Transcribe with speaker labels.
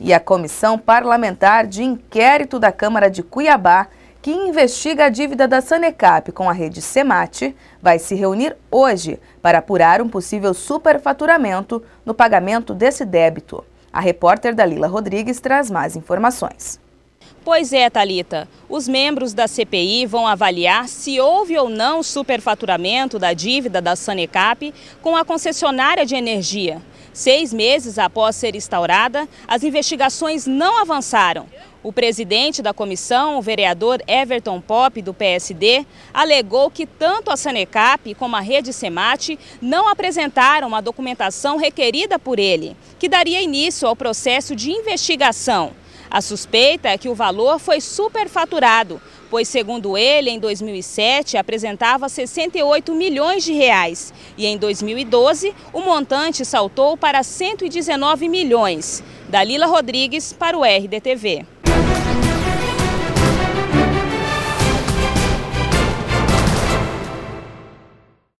Speaker 1: e a Comissão Parlamentar de Inquérito da Câmara de Cuiabá, que investiga a dívida da Sanecap com a rede Semate, vai se reunir hoje para apurar um possível superfaturamento no pagamento desse débito. A repórter Dalila Rodrigues traz mais informações.
Speaker 2: Pois é, Talita. Os membros da CPI vão avaliar se houve ou não superfaturamento da dívida da Sanecap com a concessionária de energia, Seis meses após ser instaurada, as investigações não avançaram. O presidente da comissão, o vereador Everton Pop, do PSD, alegou que tanto a Sanecap como a rede Semate não apresentaram a documentação requerida por ele, que daria início ao processo de investigação. A suspeita é que o valor foi superfaturado pois, segundo ele, em 2007 apresentava 68 milhões de reais e em 2012 o montante saltou para 119 milhões. Dalila Rodrigues para o RDTV.